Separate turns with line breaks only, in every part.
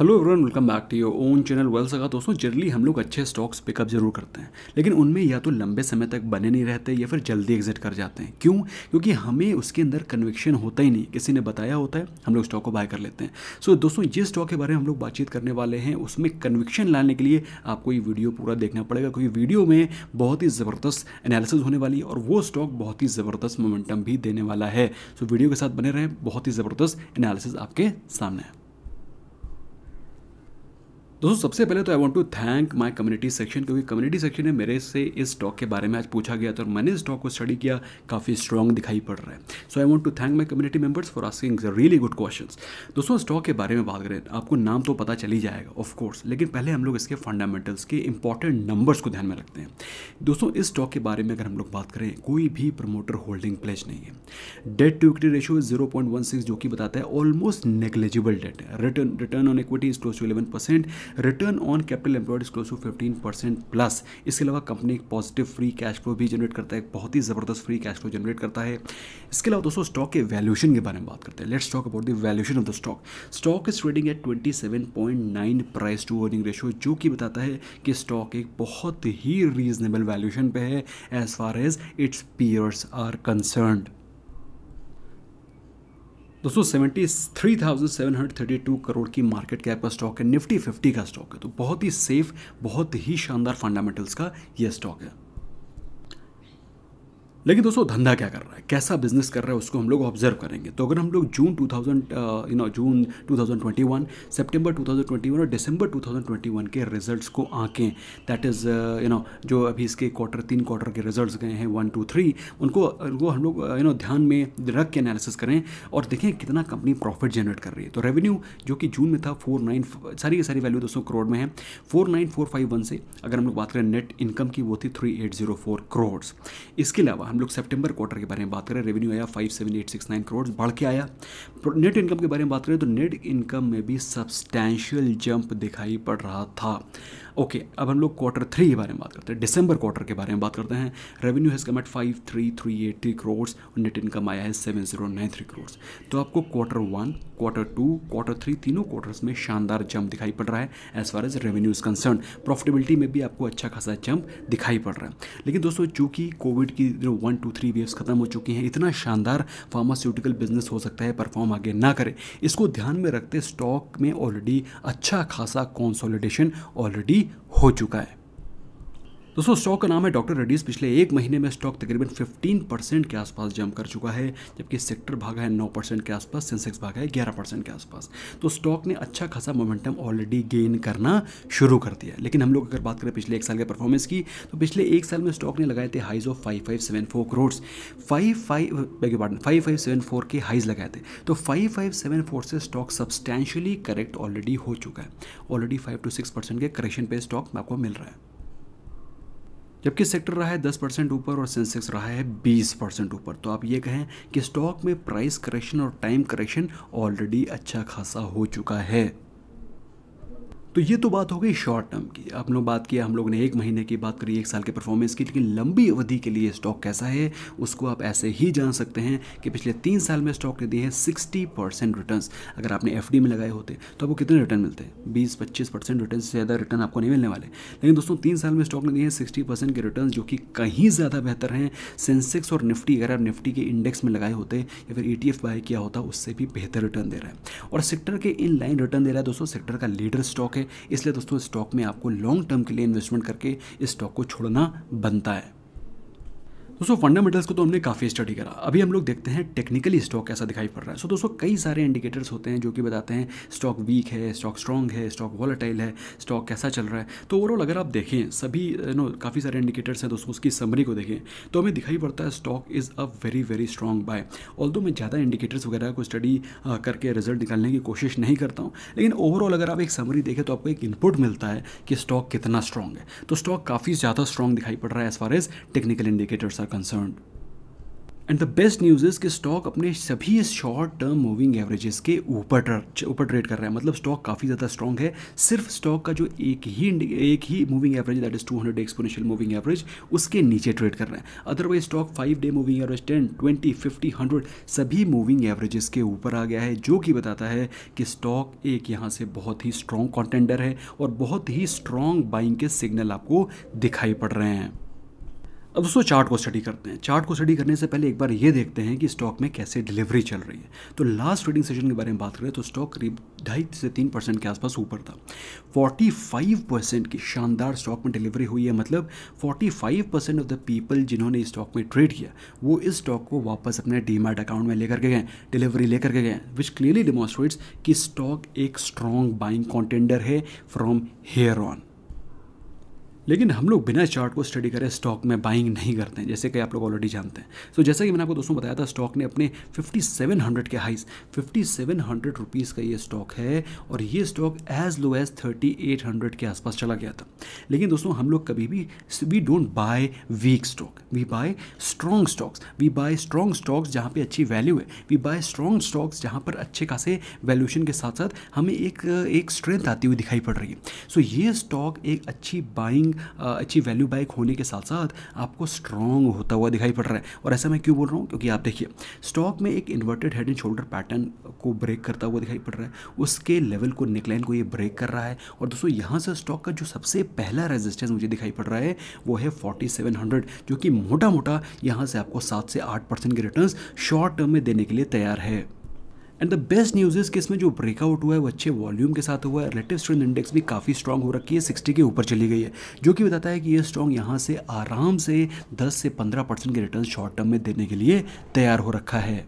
Hello everyone welcome back to your own channel वेल्स का दोस्तों जनरली हम लोग अच्छे स्टॉक्स पिकअप जरूर करते हैं लेकिन उनमें या तो लंबे समय तक बने नहीं रहते या फिर जल्दी एग्जिट कर जाते हैं क्यों क्योंकि हमें उसके अंदर कन्विक्शन होता ही नहीं किसी ने बताया होता है हम लोग स्टॉक को बाय कर लेते हैं सो so, दोस्तों जिस स्टॉक के बारे में हम लोग बातचीत करने वाले हैं उसमें कन्विक्शन लाने के लिए आपको ये वीडियो पूरा देखना पड़ेगा क्योंकि वीडियो में बहुत ही ज़बरदस्त एनालिसिस होने वाली है और वो स्टॉक बहुत ही ज़बरदस्त मोमेंटम भी देने वाला है सो वीडियो के साथ बने रहें बहुत ही ज़बरदस्त एनालिसिस आपके सामने है दोस्तों सबसे पहले तो I want to thank my community section क्योंकि कम्युनिटी सेक्शन ने मेरे से इस स्टॉक के बारे में आज पूछा गया था और मैंने इस स्टॉक को स्टडी किया काफ़ी स्ट्रॉन्ग दिखाई पड़ रहा है so I want to thank my community members for asking really good question दोस्तों स्टॉक के बारे में बात करें आपको नाम तो पता चली जाएगा ऑफकोर्स लेकिन पहले हम लोग इसके फंडामेंटल्स के इंपॉर्टेंट नंबर्स को ध्यान में रखते हैं दोस्तों इस स्टॉक के बारे में अगर हम लोग बात करें कोई भी प्रमोटर होल्डिंग प्लेज नहीं है debt to equity ratio zero जो कि बताता है ऑलमोस्ट नेग्लेजिबल डेट है return return on equity is close to eleven percent return on capital employed is close to fifteen percent plus इसके अलावा कंपनी एक पॉजिटिव फ्री कैश फ्लो भी generate करता है बहुत ही ज़बरदस्त फ्री कैश फ्लो जनरेट करता है इसके अलावा दोस्तों स्टॉक के वैल्यूशन के बारे में बात करते हैं let's talk about the valuation of the stock stock is trading at twenty seven point nine price to earning ratio जो कि बताता है कि स्टॉक एक बहुत ही रीजनेबल वैल्यूशन पे है as far as its peers are concerned दोस्तों seventy three thousand seven hundred thirty two crore की मार्केट कैप का स्टॉक है निफ्टी फिफ्टी का स्टॉक है तो बहुत ही सेफ बहुत ही शानदार फंडामेंटल्स का यह स्टॉक है लेकिन दोस्तों धंधा क्या कर रहा है कैसा बिजनेस कर रहा है उसको हम लोग ऑब्जर्व करेंगे तो अगर हम लोग जून 2000 यू नो जून 2021 सितंबर 2021 और दिसंबर 2021 के रिजल्ट्स को आंकें दैट इज़ यू नो जो अभी इसके क्वार्टर तीन क्वार्टर के रिजल्ट्स गए हैं वन टू थ्री उनको वो हम लोग यू uh, नो ध्यान में रख के एनालिसिस करें और देखें कितना कंपनी प्रॉफिट जनरेट कर रही है तो रेवेन्यू जो कि जून में था फोर नाइन सारी की सारी वैल्यू दोस्तों करोड़ में है four nine four five one से अगर हम लोग बात करें नेट इनकम की वो थी three eight zero four crore इसके अलावा हम हम लोग सेप्टेम्बर क्वार्टर के बारे में बात करें रेवेन्यू आया five seven eight six nine crore बढ़ के आया नेट इनकम के बारे में बात करें तो नेट इनकम में भी सब्सटैंशियल जंप दिखाई पड़ रहा था ओके okay, अब हम लोग क्वार्टर थ्री के बारे में बात करते हैं डिसंबर क्वार्टर के बारे में बात करते हैं revenue has come at five three three eight three crore और नेट इनकम आया है seven zero nine three crore तो आपको quarter one quarter two quarter three तीनों क्वार्टर्स में शानदार जंप दिखाई पड़ रहा है as far as revenue is concern profitability में भी आपको अच्छा खासा जंप दिखाई पड़ रहा है लेकिन दोस्तों चूंकि कोविड की जो वन टू थ्री वेव्स खत्म हो चुकी हैं इतना शानदार फार्मास्यूटिकल बिजनेस हो सकता है परफॉर्म आगे ना करे इसको ध्यान में रखते स्टॉक में ऑलरेडी अच्छा खासा कॉन्सोलिडेशन ऑलरेडी हो चुका है दोस्तों स्टॉक का नाम है डॉक्टर रेड्डीज पिछले एक महीने में स्टॉक तकरीबन 15 परसेंट के आसपास जम कर चुका है जबकि सेक्टर भागा है 9 परसेंट के आसपास सेंसेक्स भागा है 11 परसेंट के आसपास तो स्टॉक ने अच्छा खासा मोमेंटम ऑलरेडी गेन करना शुरू कर दिया लेकिन हम लोग अगर बात करें पिछले एक साल के परफॉर्मेंस की तो पिछले एक साल में स्टॉक ने लगाए थे highs of five five seven four crores five five पार्टन फाइव फाइव सेवन फोर के हाइज लगाए थे तो फाइव फाइव सेवन फोर से स्टॉक सब्सटैंशली करेक्ट ऑलरेडी हो चुका है already five to six percent के करेक्शन पे स्टॉक आपको मिल रहा है जबकि सेक्टर रहा है 10 परसेंट ऊपर और सेंसेक्स रहा है 20 परसेंट ऊपर तो आप ये कहें कि स्टॉक में प्राइस करेक्शन और टाइम करेक्शन ऑलरेडी अच्छा खासा हो चुका है तो ये तो बात हो गई शॉर्ट टर्म की अब लोग बात किया हम लोग ने एक महीने की बात करी एक साल के परफॉर्मेंस की लेकिन लंबी अवधि के लिए स्टॉक कैसा है उसको आप ऐसे ही जान सकते हैं कि पिछले तीन साल में स्टॉक ने दिए हैं सिक्सटी परसेंट रिटर्न अगर आपने एफ में लगाए होते तो आपको कितने रिटर्न मिलते हैं बीस पच्चीस परसेंट रिटर्न से ज़्यादा रिटर्न आपको नहीं मिलने वाले लेकिन दोस्तों तीन साल में स्टॉक ने दिए हैं सिक्सटी परसेंट के रिटर्न जो कि कहीं ज़्यादा बेहतर हैं सेंसेक्स और निफ्टी अगर आप निफ्टी के इंडेक्स में लगाए होते या फिर ई e बाय किया होता उससे भी बेहतर रिटर्न दे रहा है और सेक्टर के इन लाइन रिटर्न दे रहा है दोस्तों सेक्टर का लीडर स्टॉक है इसलिए दोस्तों स्टॉक में आपको लॉन्ग टर्म के लिए इन्वेस्टमेंट करके इस स्टॉक को छोड़ना बनता है दोस्तों फंडामेंटल्स को तो हमने काफ़ी स्टडी करा अभी हम लोग देखते हैं टेक्निकली स्टॉक कैसा दिखाई पड़ रहा है सो so, दोस्तों कई सारे इंडिकेटर्स होते हैं जो कि बताते हैं स्टॉक वीक है स्टॉक स्ट्रॉन्ग है स्टॉक वॉलेटाइल है स्टॉक कैसा चल रहा है तो ओवरऑल अगर आप देखें सभी नो काफ़ी सारे इंडिकेटर्स हैं दोस्तों उसकी समरी को देखें तो हमें दिखाई पड़ता है stock is a very very strong buy all major indicators वगैरह को स्टडी करके रिजल्ट निकालने की कोशिश नहीं करता हूँ लेकिन ओवरऑल अगर आप एक समरी देखें तो आपको एक इनपुट मिलता है कि स्टॉक कितना स्ट्रॉन्ग है तो स्टॉक काफ़ी ज़्यादा स्ट्रॉन्ग दिखाई पड़ रहा है as far as technical indicators concerned. And the best news is कि स्टॉक अपने सभी शॉर्ट टर्म मूविंग एवरेजेस के ऊपर ऊपर ट्रेड कर रहा है मतलब स्टॉक काफ़ी ज़्यादा स्ट्रॉग है सिर्फ स्टॉक का जो एक ही एक ही moving average that is 200 hundred exponential moving average उसके नीचे ट्रेड कर रहे हैं otherwise stock five day moving average ten twenty fifty hundred सभी मूविंग एवरेजेस के ऊपर आ गया है जो कि बताता है कि स्टॉक एक यहाँ से बहुत ही स्ट्रॉन्ग कॉन्टेंडर है और बहुत ही स्ट्रॉन्ग बाइंग के सिग्नल आपको दिखाई पड़ रहे हैं अब दोस्तों चार्ट को स्टडी करते हैं चार्ट को स्टडी करने से पहले एक बार ये देखते हैं कि स्टॉक में कैसे डिलीवरी चल रही है तो लास्ट ट्रेडिंग सेशन के बारे में बात करें तो स्टॉक करीब ढाई से तीन परसेंट के आसपास ऊपर था 45 परसेंट की शानदार स्टॉक में डिलीवरी हुई है मतलब 45 परसेंट ऑफ द पीपल जिन्होंने इस स्टॉक में ट्रेड किया वो इस स्टॉक को वापस अपने डीमैट अकाउंट में लेकर के गए डिलीवरी लेकर के गए विच क्लियरली डिमॉन्स्ट्रेट्स कि स्टॉक एक स्ट्रॉन्ग बाइंग कॉन्टेंडर है फ्रॉम हेयर ऑन लेकिन हम लोग बिना चार्ट को स्टडी करें स्टॉक में बाइंग नहीं करते हैं जैसे कि आप लोग ऑलरेडी जानते हैं सो so, जैसा कि मैंने आपको दोस्तों बताया था स्टॉक ने अपने 5700 के हाइस 5700 रुपीस का ये स्टॉक है और ये स्टॉक एज लो एज 3800 के आसपास चला गया था लेकिन दोस्तों हम लोग कभी भी we don't buy weak stock we buy strong stocks we buy strong stocks जहाँ पर अच्छी वैल्यू है वी बाय स्ट्रॉन्ग स्टॉक्स जहाँ पर अच्छे खासे वैल्यूशन के साथ साथ हमें एक एक स्ट्रेंथ आती हुई दिखाई पड़ रही है सो so, ये स्टॉक एक अच्छी बाइंग अच्छी वैल्यू बाइक होने के साथ साथ आपको स्ट्रॉन्ग होता हुआ दिखाई पड़ रहा है और ऐसा मैं क्यों बोल रहा हूँ क्योंकि आप देखिए स्टॉक में एक inverted head and shoulder pattern को ब्रेक करता हुआ दिखाई पड़ रहा है उसके लेवल को निकलाइन को ये ब्रेक कर रहा है और दोस्तों यहाँ से स्टॉक का जो सबसे पहला रेजिस्टेंस मुझे दिखाई पड़ रहा है वो है फोर्टी जो कि मोटा मोटा यहाँ से आपको सात से आठ परसेंट के रिटर्न शॉर्ट टर्म में देने के लिए तैयार है and the best news is कि इसमें जो ब्रेकआउट हुआ है वो अच्छे वॉल्यूम के साथ हुआ है रिलेटिव स्ट्रेंथ इंडेक्स भी काफ़ी स्ट्रॉग हो रखी है सिक्सटी के ऊपर चली गई है जो कि बताता है कि ये स्ट्रॉग यहाँ से आराम से दस से पंद्रह परसेंट के रिटर्न शॉर्ट टर्म में देने के लिए तैयार हो रखा है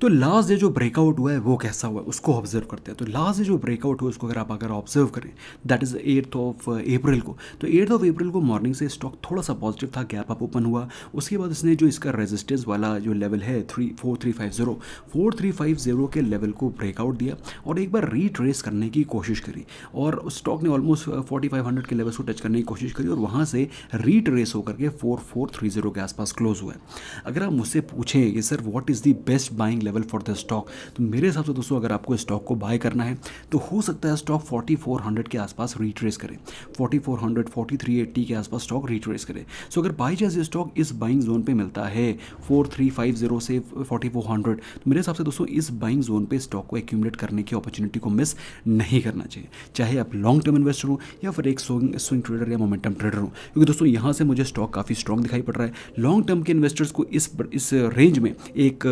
तो लास्ट डे जो ब्रेकआउट हुआ है वो कैसा हुआ है उसको ऑब्जर्व करते हैं तो लास्ट डे जो ब्रेकआउट हुआ उसको अगर आप अगर ऑब्जर्व करें that is eighth of April को तो एट्थ ऑफ अप्रैल को मॉर्निंग से स्टॉक थोड़ा सा पॉजिटिव था गैप अप ओपन हुआ उसके बाद इसने जो इसका रेजिस्टेंस वाला जो लेवल है three four three five zero four three five zero के लेवल को ब्रेकआउट दिया और एक बार रीट्रेस करने की कोशिश करी और स्टॉक ने ऑलमोस्ट फोर्टी फाइव हंड्रेड के लेवल को टच करने की कोशिश करी और वहाँ से रीट्रेस होकर के फोर फोर थ्री ज़ीरो के आसपास क्लोज हुआ है अगर आप मुझसे पूछें कि sir what is the best buying level for the stock तो मेरे हिसाब से दोस्तों अगर आपको स्टॉक को बाय करना है तो हो सकता है स्टॉक 4400 के आसपास रिट्रेस करे 4400 4380 के आसपास स्टॉक रिट्रेस करे सो अगर बाई चांस स्टॉक इस बाइंग जोन पे मिलता है 4350 से 4400 तो मेरे हिसाब से दोस्तों इस बाइंग जोन पे स्टॉक को एक्यूमलेट करने की अपॉर्चुनिटी को मिस नहीं करना चाहिए चाहे आप लॉन्ग टर्म इन्वेस्टर हो या फिर एक स्विंग ट्रेडर या मोमेंटम ट्रेडर हो क्योंकि दोस्तों यहाँ से मुझे स्टॉक काफ़ी स्ट्रॉन्ग दिखाई पड़ रहा है लॉन्ग टर्म के इन्वेस्टर्स को इस इस रेंज में एक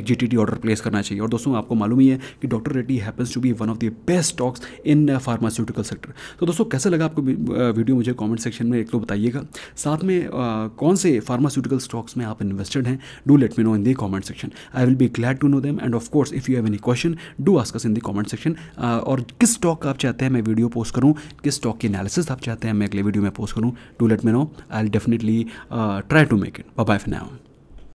एक जी रेड्डी ऑर्डर प्लेस करना चाहिए और दोस्तों आपको मालूम ही है कि doctor Reddy happens to be one of the best stocks in pharmaceutical sector तो दोस्तों कैसा लगा आपको वीडियो मुझे कॉमेंट सेक्शन में एक तो बताइएगा साथ में कौन से फार्मास्यूटिकल स्टॉक्स में आप इन्वेस्टेड हैं do let me know in the comment section I will be glad to know them and of course if you have any question do ask us in the comment section और किस stock का आप चाहते हैं मैं वीडियो पोस्ट करूँ किस stock की एनालिसिस आप चाहते हैं मैं अगले वीडियो में पोस्ट करूँ do let me know I will definitely try to make it bye for now